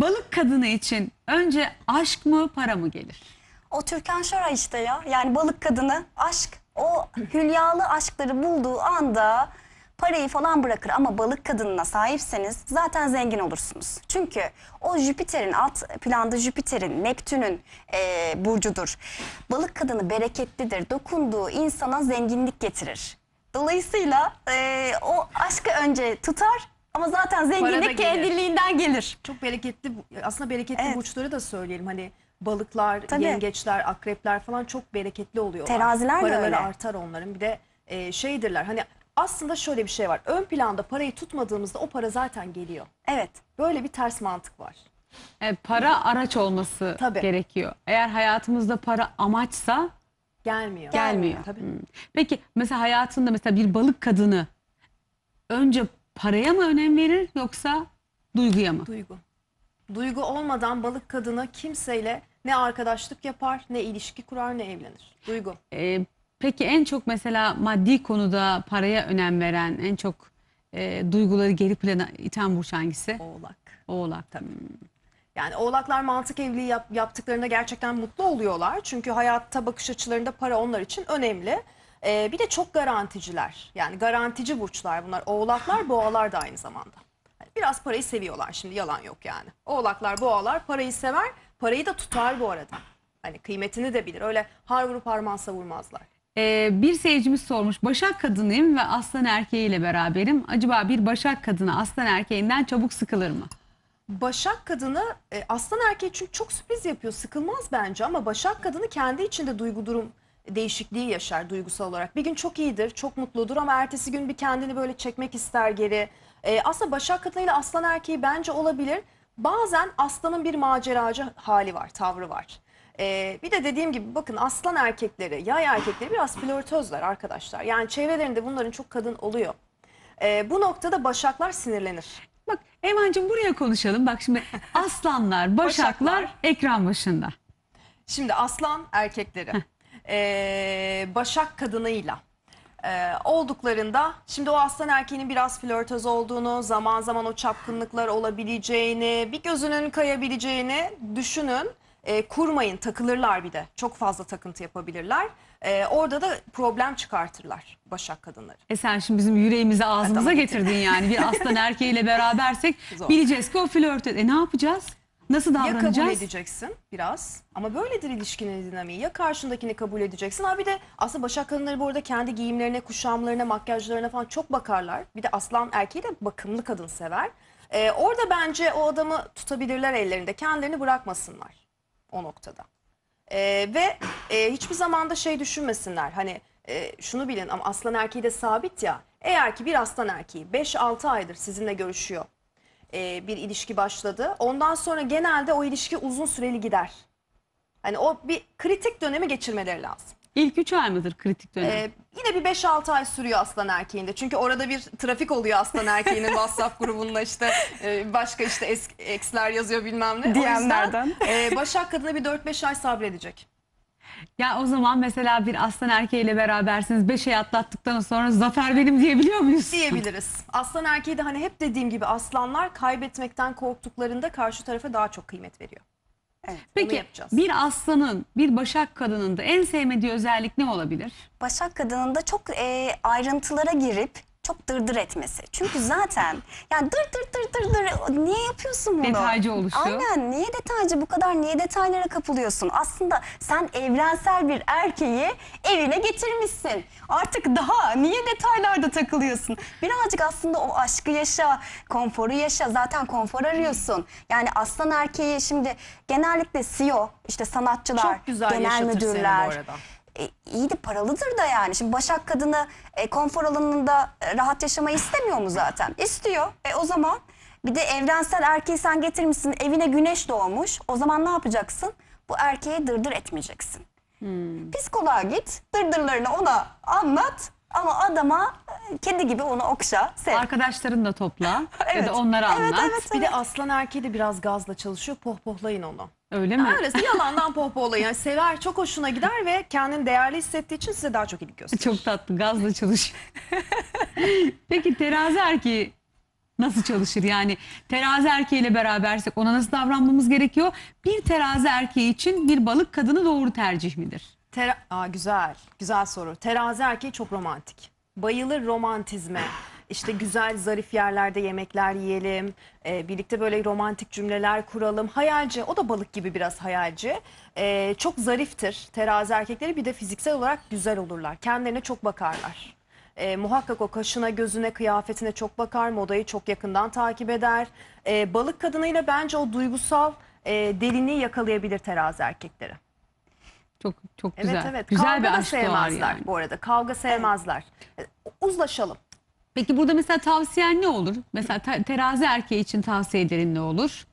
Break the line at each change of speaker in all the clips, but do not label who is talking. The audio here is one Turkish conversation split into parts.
balık kadını için önce aşk mı para mı gelir? O Türkan Şoray işte ya. Yani balık kadını aşk. O hülyalı aşkları bulduğu anda parayı falan bırakır ama balık kadınına sahipseniz zaten zengin olursunuz. Çünkü o Jüpiter'in alt planda Jüpiter'in, Neptün'ün e, burcudur. Balık kadını bereketlidir. Dokunduğu insana zenginlik getirir. Dolayısıyla e, o aşkı önce tutar ama zaten Para da zenginlik gelir. kendiliğinden gelir. Çok
bereketli aslında bereketli Evet. burçları da söyleyelim hani balıklar, Tabii. yengeçler, akrepler falan çok bereketli oluyor. Teraziler de Paraları öyle. artar onların bir de e, şeydirler hani aslında şöyle bir şey var ön planda parayı tutmadığımızda o para zaten geliyor. Evet. Böyle bir ters mantık
var. E, para araç olması Tabii. gerekiyor. Eğer hayatımızda para amaçsa Gelmiyor. Gelmiyor. Tabii. Hmm. Peki mesela hayatında mesela bir balık kadını önce paraya mı önem verir yoksa duyguya mı?
Duygu. Duygu olmadan balık kadını kimseyle ne arkadaşlık yapar, ne ilişki kurar, ne evlenir. Duygu.
Ee, peki en çok mesela maddi konuda paraya önem veren, en çok e, duyguları geri plana iten burç hangisi? Oğlak. Oğlak. Tabii.
Yani oğlaklar mantık evliliği yap, yaptıklarında gerçekten mutlu oluyorlar. Çünkü hayatta bakış açılarında para onlar için önemli. E, bir de çok garanticiler. Yani garantici burçlar bunlar. Oğlaklar, boğalar da aynı zamanda. Yani biraz parayı seviyorlar şimdi yalan yok yani. Oğlaklar, boğalar parayı sever. Parayı da tutar bu arada. Hani kıymetini de bilir. Öyle har vurup harman savurmazlar.
Ee, bir seyircimiz sormuş. Başak kadınıyım ve aslan erkeğiyle beraberim. Acaba bir başak kadını aslan erkeğinden çabuk sıkılır mı? Başak
kadını e, aslan erkeği çünkü çok sürpriz yapıyor. Sıkılmaz bence ama başak kadını kendi içinde duygu durum değişikliği yaşar duygusal olarak. Bir gün çok iyidir, çok mutludur ama ertesi gün bir kendini böyle çekmek ister geri. E, aslında Başak Kadını Aslan Erkeği bence olabilir. Bazen Aslan'ın bir maceracı hali var, tavrı var. E, bir de dediğim gibi bakın Aslan erkekleri, yay erkekleri biraz flörtözler arkadaşlar. Yani çevrelerinde bunların çok kadın oluyor.
E, bu noktada Başaklar sinirlenir. Bak Evancığım buraya konuşalım. Bak şimdi aslanlar, başaklar, başaklar. ekran başında.
Şimdi aslan erkekleri e, Başak kadınıyla e, olduklarında şimdi o aslan erkeğinin biraz flörtöz olduğunu zaman zaman o çapkınlıklar olabileceğini bir gözünün kayabileceğini düşünün. E, kurmayın takılırlar bir de çok fazla takıntı yapabilirler. E, orada da problem çıkartırlar başak kadınları.
E sen şimdi bizim yüreğimizi ağzımıza getirdin yani bir aslan erkeğiyle berabersek Zor. bileceğiz ki o flört. E ne yapacağız? Nasıl Ya kabul
edeceksin biraz ama böyledir ilişkinin dinamiği. Ya karşındakini kabul edeceksin. abi de aslında Başak kadınları bu arada kendi giyimlerine, kuşamlarına, makyajlarına falan çok bakarlar. Bir de aslan erkeği de bakımlı kadın sever. Ee, orada bence o adamı tutabilirler ellerinde. Kendilerini bırakmasınlar o noktada. Ee, ve e, hiçbir zamanda şey düşünmesinler. Hani e, şunu bilin ama aslan erkeği de sabit ya. Eğer ki bir aslan erkeği 5-6 aydır sizinle görüşüyor e, bir ilişki başladı. Ondan sonra genelde o ilişki uzun süreli gider. Hani o bir kritik dönemi geçirmeleri lazım.
İlk 3 ay mıdır kritik e, dönem? Ee,
yine bir 5-6 ay sürüyor aslan erkeğinde. Çünkü orada bir trafik oluyor aslan erkeğinin WhatsApp grubunda işte e, başka işte ex, exler yazıyor bilmem ne. DM'lerden. e, Başak kadına bir 4-5 ay sabredecek.
Ya o zaman mesela bir aslan erkeğiyle berabersiniz. Beş şey atlattıktan sonra zafer benim diyebiliyor muyuz? Diyebiliriz. Aslan erkeği de hani hep dediğim gibi aslanlar kaybetmekten korktuklarında
karşı tarafa daha çok kıymet veriyor. Evet, Peki bir
aslanın, bir başak kadının da en sevmediği özellik ne olabilir? Başak Kadın'ın da çok e, ayrıntılara girip
çok dırdır etmesi. Çünkü zaten yani dır dır dır dır dır niye yapıyorsun bunu? Detaycı oluşu. Aynen niye detaycı bu kadar niye detaylara kapılıyorsun? Aslında sen evrensel bir erkeği evine getirmişsin. Artık daha niye detaylarda takılıyorsun? Birazcık aslında o aşkı yaşa, konforu yaşa zaten konfor arıyorsun. Yani aslan erkeği şimdi genellikle CEO işte sanatçılar, Çok güzel genel yaşatır müdürler. seni bu arada e, iyi de paralıdır da yani. Şimdi Başak kadını e, konfor alanında e, rahat yaşamayı istemiyor mu zaten? İstiyor. E o zaman bir de evrensel erkeği sen getirmişsin evine güneş doğmuş. O zaman ne yapacaksın? Bu erkeği dırdır etmeyeceksin. Hmm. Psikoloğa git, dırdırlarını ona anlat ama adama e, kedi gibi onu okşa, sev. Arkadaşlarını da topla evet. ya da onları anlat. Evet, evet, evet. Bir de aslan erkeği de biraz
gazla çalışıyor. Pohpohlayın onu. Öyle mi? Öylesi yalandan pohpohlayın. Yani sever, çok hoşuna gider
ve kendini değerli hissettiği için size daha çok ilgi gösterir. Çok tatlı, gazla çalışıyor. Peki terazi erkeği nasıl çalışır? Yani terazi erkeğiyle berabersek ona nasıl davranmamız gerekiyor? Bir terazi erkeği için bir balık kadını doğru tercih midir?
Ter, Aa, güzel, güzel soru. Terazi erkeği çok romantik. Bayılır romantizme işte güzel zarif yerlerde yemekler yiyelim, e, birlikte böyle romantik cümleler kuralım. Hayalci, o da balık gibi biraz hayalci. E, çok zariftir terazi erkekleri bir de fiziksel olarak güzel olurlar. Kendilerine çok bakarlar. E, muhakkak o kaşına, gözüne, kıyafetine çok bakar, modayı çok yakından takip eder. E, balık kadınıyla bence o duygusal e, derinliği yakalayabilir terazi erkekleri.
Çok çok güzel. Evet evet. Güzel Kavga bir da sevmezler yani.
bu arada. Kavga sevmezler. E, uzlaşalım.
Peki burada mesela tavsiyen ne olur? Mesela te- terazi erkeği için tavsiyelerin ne olur?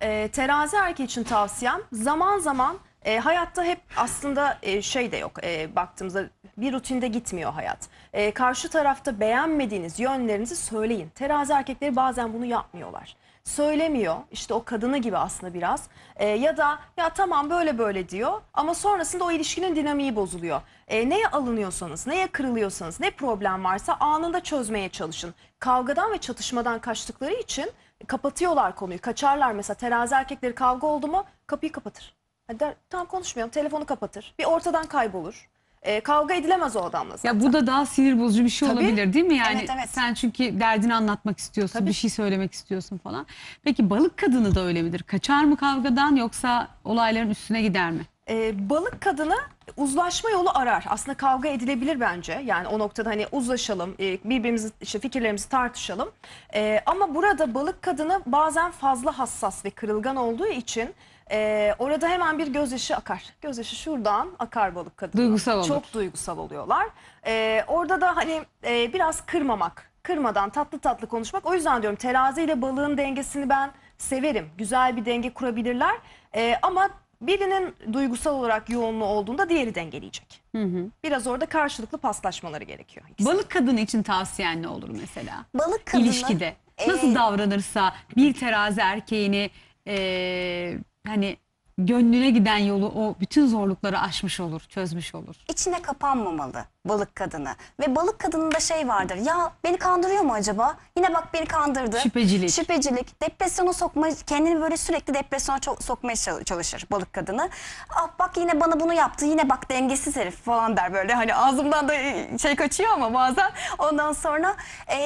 E, terazi erkeği için tavsiyem zaman zaman e, hayatta hep aslında
e, şey de yok e, baktığımızda bir rutinde gitmiyor hayat. E, karşı tarafta beğenmediğiniz yönlerinizi söyleyin. Terazi erkekleri bazen bunu yapmıyorlar söylemiyor. İşte o kadını gibi aslında biraz. E, ya da ya tamam böyle böyle diyor ama sonrasında o ilişkinin dinamiği bozuluyor. E, neye alınıyorsanız, neye kırılıyorsanız, ne problem varsa anında çözmeye çalışın. Kavgadan ve çatışmadan kaçtıkları için kapatıyorlar konuyu. Kaçarlar mesela terazi erkekleri kavga oldu mu kapıyı kapatır. Hani der, tamam konuşmayalım telefonu kapatır. Bir ortadan kaybolur. E, kavga edilemez o adamla zaten.
Ya bu da daha sinir bozucu bir şey Tabii. olabilir değil mi? Yani Evet, evet. sen çünkü derdini anlatmak istiyorsun, bir şey söylemek istiyorsun falan. Peki balık kadını da öyle midir? Kaçar mı kavgadan yoksa olayların üstüne gider mi? E, balık kadını
uzlaşma yolu arar. Aslında kavga edilebilir bence. Yani o noktada hani uzlaşalım, e, birbirimizi işte fikirlerimizi tartışalım. E, ama burada balık kadını bazen fazla hassas ve kırılgan olduğu için ee, orada hemen bir gözyaşı akar. Gözyaşı şuradan akar balık kadın Duygusal olur. Çok duygusal oluyorlar. Ee, orada da hani e, biraz kırmamak, kırmadan tatlı tatlı konuşmak. O yüzden diyorum terazi ile balığın dengesini ben severim. Güzel bir denge kurabilirler. Ee, ama birinin duygusal olarak yoğunluğu olduğunda diğeri dengeleyecek. Hı hı. Biraz orada karşılıklı paslaşmaları gerekiyor.
İkisi. Balık kadını için tavsiyen ne olur mesela? Balık kadını... İlişkide. Nasıl ee... davranırsa bir terazi erkeğini... Ee, hani gönlüne giden yolu o bütün zorlukları aşmış olur,
çözmüş olur. İçine kapanmamalı balık kadını. Ve balık kadınında şey vardır. Ya beni kandırıyor mu acaba? Yine bak beni kandırdı. Şüphecilik. Şüphecilik. Depresyona sokma, kendini böyle sürekli depresyona sokmaya çalışır balık kadını. Ah bak yine bana bunu yaptı. Yine bak dengesiz herif falan der böyle. Hani ağzımdan da şey kaçıyor ama bazen. Ondan sonra e,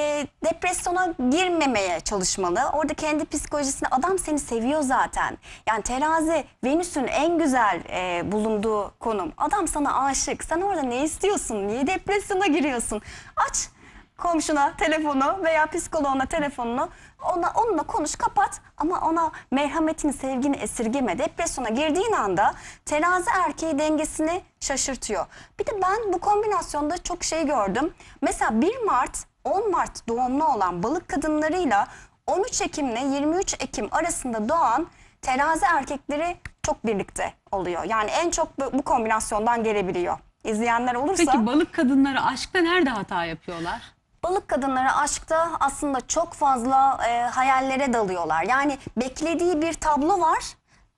depresyona girmemeye çalışmalı. Orada kendi psikolojisini adam seni seviyor zaten. Yani terazi Venüs'ün en güzel e, bulunduğu konum. Adam sana aşık. Sen orada ne istiyorsun? giriyorsun? Niye depresyona giriyorsun? Aç komşuna telefonu veya psikoloğuna telefonunu ona onunla konuş kapat ama ona merhametini sevgini esirgeme depresyona girdiğin anda terazi erkeği dengesini şaşırtıyor. Bir de ben bu kombinasyonda çok şey gördüm. Mesela 1 Mart 10 Mart doğumlu olan balık kadınlarıyla 13 Ekim ile 23 Ekim arasında doğan terazi erkekleri çok birlikte oluyor. Yani en çok bu kombinasyondan
gelebiliyor izleyenler olursa. Peki balık kadınları aşkta nerede hata yapıyorlar?
Balık kadınları aşkta aslında çok fazla e, hayallere dalıyorlar. Yani beklediği bir tablo var.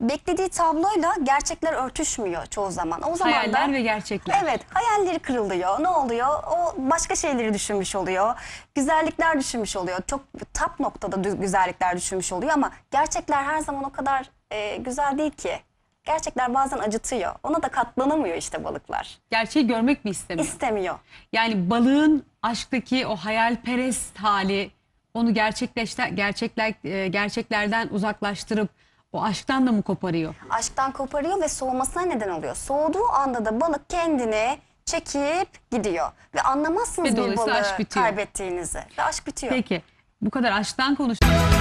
Beklediği tabloyla gerçekler örtüşmüyor çoğu zaman. O zaman Hayaller da, ve gerçekler. Evet, hayalleri kırılıyor. Ne oluyor? O başka şeyleri düşünmüş oluyor. Güzellikler düşünmüş oluyor. Çok tap noktada güzellikler düşünmüş oluyor ama gerçekler her zaman o kadar e, güzel değil ki gerçekler bazen acıtıyor. Ona da katlanamıyor işte
balıklar. Gerçeği görmek mi istemiyor? İstemiyor. Yani balığın aşktaki o hayalperest hali onu gerçekleşte gerçekler e, gerçeklerden uzaklaştırıp o aşktan da mı koparıyor?
Aşktan koparıyor ve soğumasına neden oluyor. Soğuduğu anda da balık kendini çekip gidiyor ve anlamazsınız ve bir balığı aşk kaybettiğinizi
ve aşk bitiyor. Peki bu kadar aşktan konuştuk.